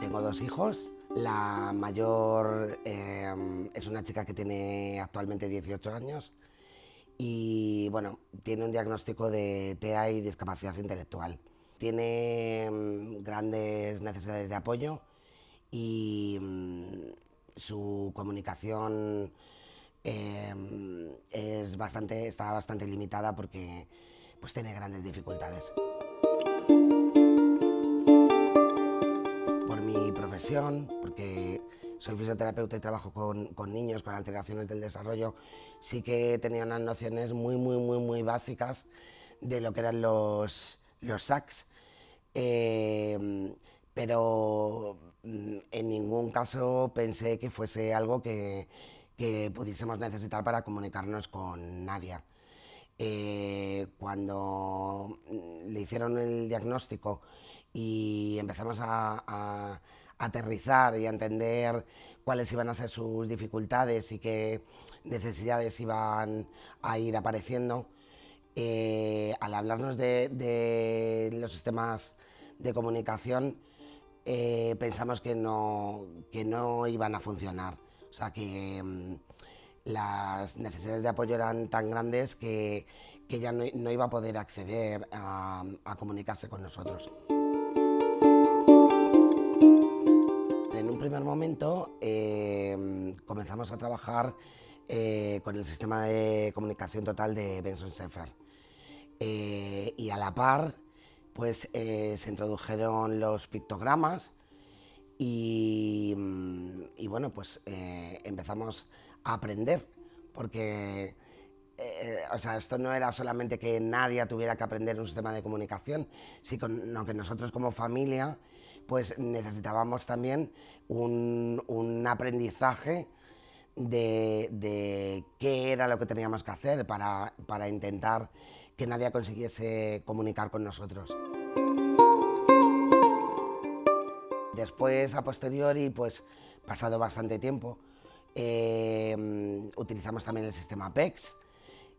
tengo dos hijos. La mayor em, es una chica que tiene actualmente 18 años y tiene un diagnóstico de TEA y discapacidad intelectual. Tiene em, grandes necesidades de apoyo y em, su comunicación es bastante, está bastante limitada porque pues, tiene grandes dificultades. mi profesión, porque soy fisioterapeuta y trabajo con, niños con alteraciones del desarrollo, sí que tenía unas nociones muy, muy, muy, muy básicas de lo que eran los, los SACs, em, pero mm, en ningún caso pensé que fuese algo que, pudiésemos necesitar para comunicarnos con nadie. Eh, cuando mm, le hicieron el diagnóstico, y empezamos a, aterrizar y a entender cuáles iban a ser sus dificultades y qué necesidades iban a ir apareciendo. Eh, al hablarnos de, los sistemas de comunicación, eh, pensamos que no, que no iban a funcionar. O sea, que mm, las necesidades de apoyo eran tan grandes que, que ya no, iba a poder acceder a comunicarse con nosotros. en un primer momento eh, comenzamos a trabajar eh, con el sistema de comunicación total de Benson Seffer. Eh, y a la par, pues se introdujeron los pictogramas y, mm, bueno, pues empezamos a aprender, porque esto no era solamente que nadie tuviera que aprender un sistema de comunicación, sino que nosotros como familia pues necesitábamos también un, aprendizaje de, qué era lo que teníamos que hacer para, intentar que nadie consiguiese comunicar con nosotros. Después, a posteriori, pues pasado bastante tiempo, eh, utilizamos también el sistema PEX,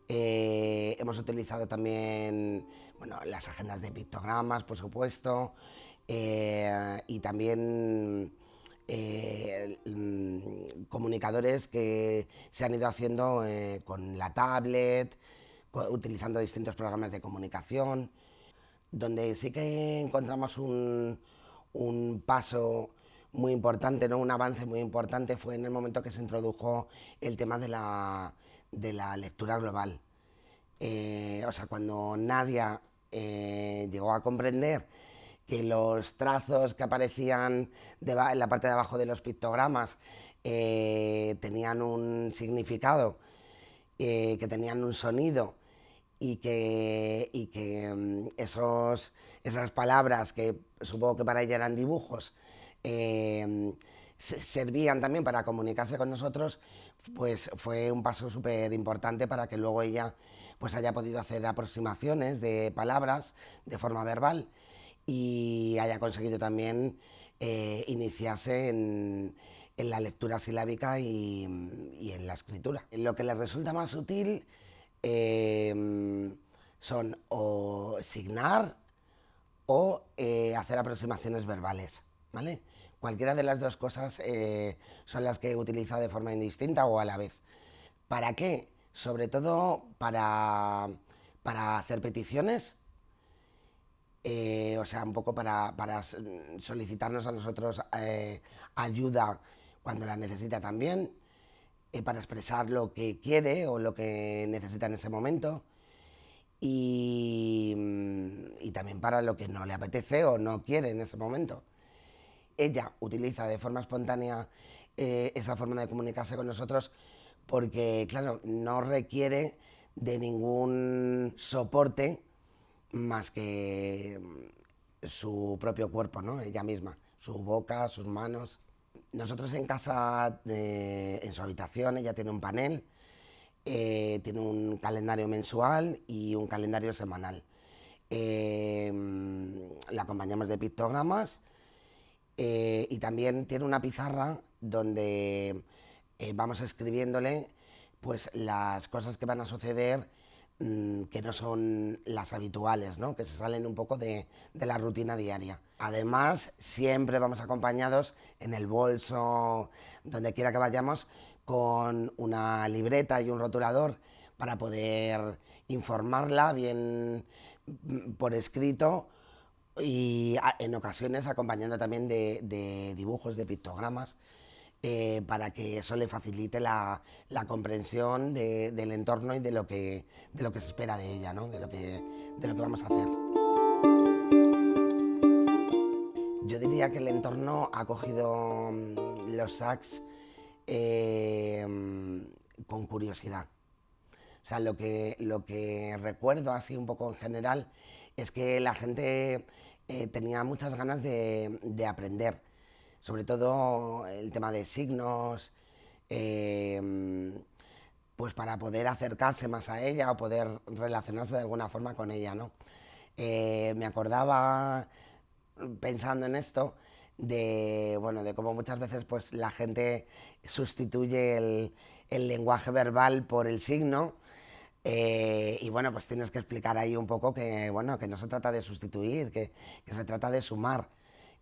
eh, hemos utilizado también las agendas de pictogramas, por supuesto, eh, y también eh, mm, comunicadores que se han ido haciendo eh, con la tablet, utilizando distintos programas de comunicación, donde sí que encontramos un, paso muy importante, ¿no? un avance muy importante fue en el momento que se introdujo el tema de la, lectura global. o sea, cuando nadie llegó a comprender que los trazos que aparecían en la parte de abajo de los pictogramas eh, tenían un significado, eh, que tenían un sonido y que, mm, esas palabras, que supongo que para ella eran dibujos, em, servían también para comunicarse con nosotros, pues fue un paso súper importante para que luego ella pues haya podido hacer aproximaciones de palabras de forma verbal y haya conseguido también eh, iniciarse en, la lectura silábica y, en la escritura. Lo que le resulta más útil eh, son o signar o eh, hacer aproximaciones verbales, Cualquiera de las dos cosas son las que utiliza de forma indistinta o a la vez. ¿Para qué? Sobre todo para, para hacer peticiones eh, o sea, un poco para, solicitarnos a nosotros eh, ayuda cuando la necesita también, eh, para expresar lo que quiere o lo que necesita en ese momento. Mm, y, también para lo que no le apetece o no quiere en ese momento. Ella utiliza de forma espontánea esa forma de comunicarse con nosotros porque, claro, no requiere de ningún soporte más que mm, su propio cuerpo, Ella misma, su boca, sus manos. Nosotros en casa, en su habitación, ella tiene un panel, eh, tiene un calendario mensual y un calendario semanal. Eh, mm, la acompañamos de pictogramas eh, y también tiene una pizarra donde vamos escribiéndole pues, las cosas que van a suceder Mm, que no son las habituales, ¿no? que se salen un poco de, la rutina diaria. Además, siempre vamos acompañados en el bolso, donde quiera que vayamos, con una libreta y un rotulador para poder informarla bien mm, por escrito y en ocasiones acompañando también de dibujos, de pictogramas, eh, para que eso le facilite la, comprensión del entorno y de lo, que, de lo que se espera de ella, de, lo que, de lo que vamos a hacer. Yo diría que el entorno ha cogido mm, los SACs eh, con curiosidad. sea, lo que, lo que recuerdo así un poco en general es que la gente eh, tenía muchas ganas de aprender sobre todo el tema de signos, em, pues para poder acercarse más a ella o poder relacionarse de alguna forma con ella, ¿no? Eh, me acordaba pensando en esto de bueno de cómo muchas veces pues la gente sustituye el, lenguaje verbal por el signo eh, y bueno pues tienes que explicar ahí un poco que bueno que no se trata de sustituir que se trata de sumar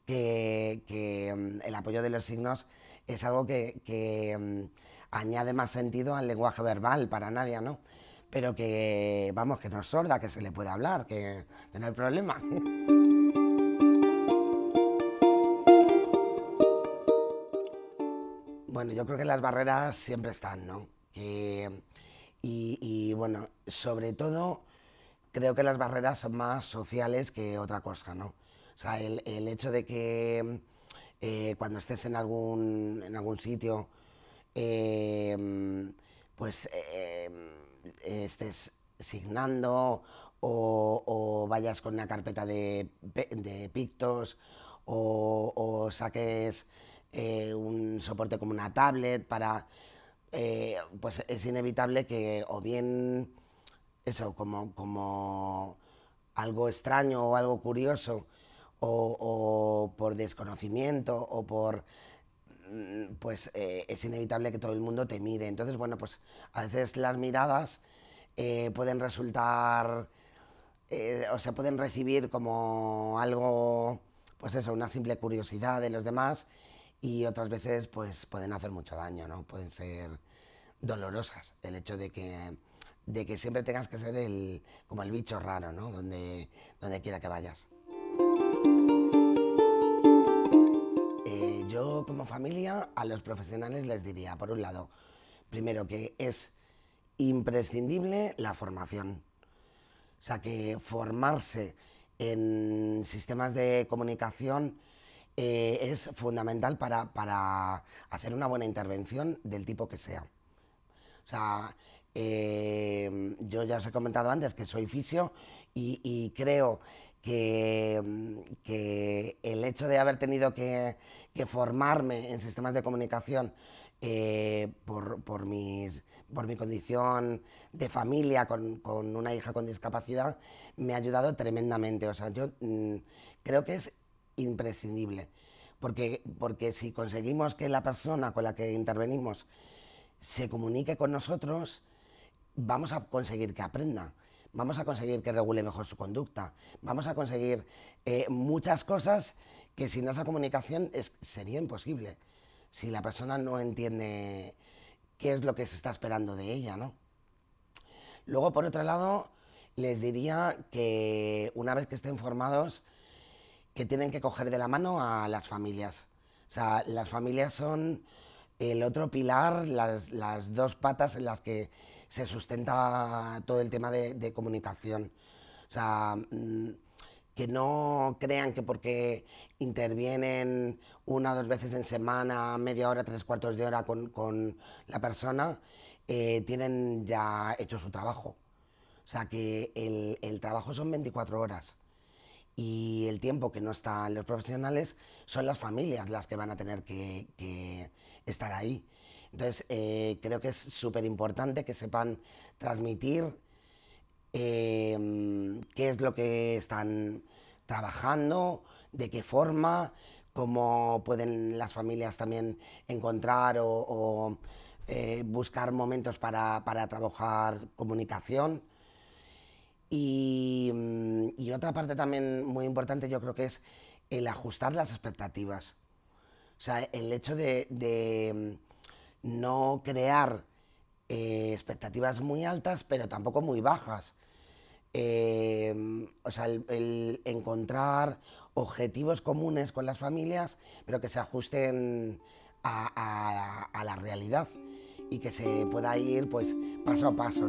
que, mm, el apoyo de los signos es algo que, mm, añade más sentido al lenguaje verbal para nadie, ¿no? Pero que, vamos, que no es sorda, que se le puede hablar, que, no hay problema. bueno, yo creo que las barreras siempre están, ¿no? y, bueno, sobre todo creo que las barreras son más sociales que otra cosa, ¿no? O sea, el, hecho de que eh, cuando estés en algún, sitio, eh, pues eh, estés signando o, vayas con una carpeta de, pictos o, saques un soporte como una tablet para... pues es inevitable que o bien eso, como algo extraño o algo curioso, o, por desconocimiento o por mm, pues eh, es inevitable que todo el mundo te mire. Entonces, bueno, pues a veces las miradas eh, pueden resultar, eh, o sea, pueden recibir como algo, pues eso, una simple curiosidad de los demás y otras veces pues pueden hacer mucho daño, ¿no? Pueden ser dolorosas el hecho de que, de que siempre tengas que ser el, como el bicho raro, ¿no? Donde, donde quiera que vayas. Yo como familia a los profesionales les diría, por un lado, primero que es imprescindible la formación. O sea, que formarse en sistemas de comunicación eh, es fundamental para, hacer una buena intervención del tipo que sea. O sea, eh, yo ya os he comentado antes que soy fisio y creo Mm, que, el hecho de haber tenido que, formarme en sistemas de comunicación eh, por, mis, por mi condición de familia con, una hija con discapacidad, me ha ayudado tremendamente. O sea, yo mm, creo que es imprescindible, porque, porque si conseguimos que la persona con la que intervenimos se comunique con nosotros, vamos a conseguir que aprenda vamos a conseguir que regule mejor su conducta, vamos a conseguir eh, muchas cosas que sin esa comunicación sería imposible, si la persona no entiende qué es lo que se está esperando de ella, ¿no? Luego, por otro lado, les diría que una vez que estén formados, que tienen que coger de la mano a las familias. O sea, las familias son el otro pilar, las dos patas en las que se sustenta todo el tema de, comunicación. O sea, mm, que no crean que porque intervienen una o dos veces en semana, media hora, tres cuartos de hora con, la persona, eh, tienen ya hecho su trabajo. O sea que el, trabajo son 24 horas y el tiempo que no están los profesionales son las familias las que van a tener que estar ahí. Entonces, eh, creo que es súper importante que sepan transmitir em, qué es lo que están trabajando, de qué forma, cómo pueden las familias también encontrar o, eh, buscar momentos para, para trabajar comunicación. Y, mm, y otra parte también muy importante yo creo que es el ajustar las expectativas o sea, el hecho de, mm, no crear eh, expectativas muy altas, pero tampoco muy bajas. Eh, mm, o sea, el, encontrar objetivos comunes con las familias, pero que se ajusten a, la realidad y que se pueda ir pues paso a paso,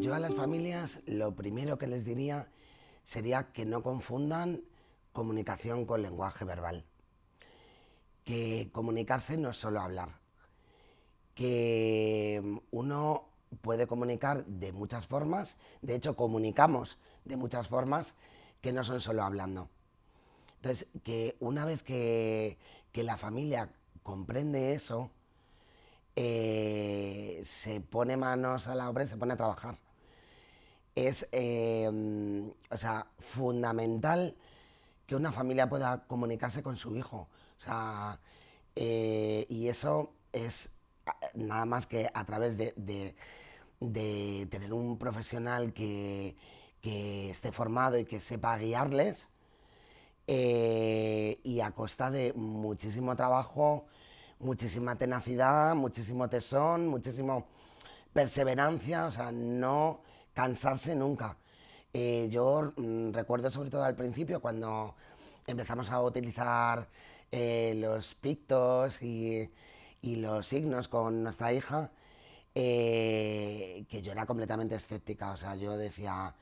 Yo a las familias lo primero que les diría sería que no confundan comunicación con lenguaje verbal, que comunicarse no es solo hablar, que mm, uno puede comunicar de muchas formas, de hecho comunicamos de muchas formas que no son solo hablando. Entonces, que una vez que, la familia comprende eso, eh, se pone manos a la obra y se pone a trabajar. Es, eh, mm, o sea, fundamental que una familia pueda comunicarse con su hijo. Eh, y eso es ah, nada más que a través de, tener un profesional que, esté formado y que sepa guiarles eh, y a costa de muchísimo trabajo, muchísima tenacidad, muchísimo tesón, muchísima perseverancia, o sea, no cansarse nunca. Eh, yo mm, recuerdo sobre todo al principio cuando empezamos a utilizar eh, los pictos y, los signos con nuestra hija, eh, que yo era completamente escéptica, o sea, yo decía,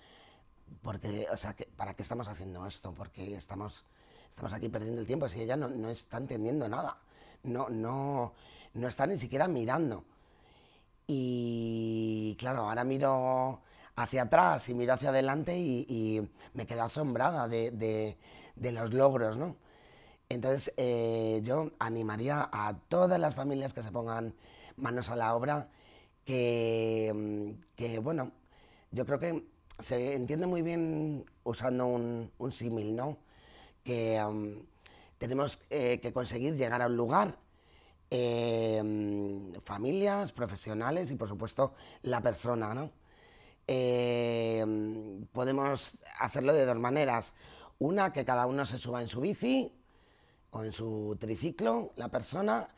porque, o sea, ¿para qué estamos haciendo esto? Porque estamos, estamos aquí perdiendo el tiempo, si ella no, no está entendiendo nada, no, no, no está ni siquiera mirando. Y claro, ahora miro hacia atrás y miro hacia adelante y, me quedo asombrada de, los logros, Entonces eh, yo animaría a todas las familias que se pongan manos a la obra, que, mm, bueno, yo creo que se entiende muy bien usando un, símil, ¿no? Que mm, tenemos eh, que conseguir llegar a un lugar, eh, mm, familias, profesionales y por supuesto la persona, ¿no? Eh, podemos hacerlo de dos maneras. Una, que cada uno se suba en su bici o en su triciclo, la persona,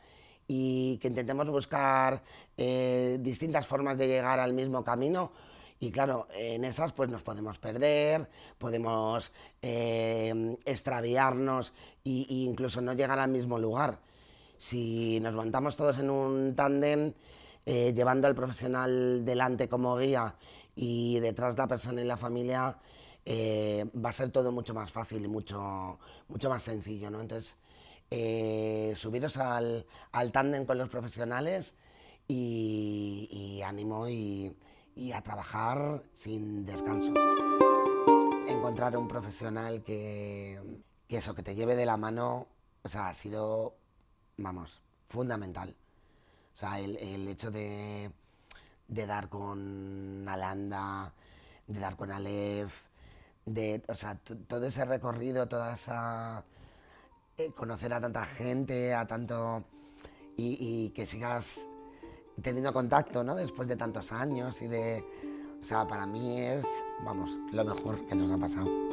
y que intentemos buscar eh, distintas formas de llegar al mismo camino. Y claro, en esas pues nos podemos perder, podemos eh, extraviarnos e, incluso no llegar al mismo lugar. Si nos montamos todos en un tándem, llevando al profesional delante como guía y detrás de la persona y la familia eh, va a ser todo mucho más fácil y mucho, mucho más sencillo, ¿no? Entonces, eh, subiros al, al tándem con los profesionales y, ánimo y, a trabajar sin descanso. Encontrar un profesional que, que eso, que te lleve de la mano, o sea, ha sido, vamos, fundamental. sea, el, el hecho de, de dar con Alanda, de dar con Aleph, de, todo ese recorrido, toda esa... Eh, conocer a tanta gente, a tanto... Y, que sigas teniendo contacto, ¿no? Después de tantos años y de... O sea, para mí es, vamos, lo mejor que nos ha pasado.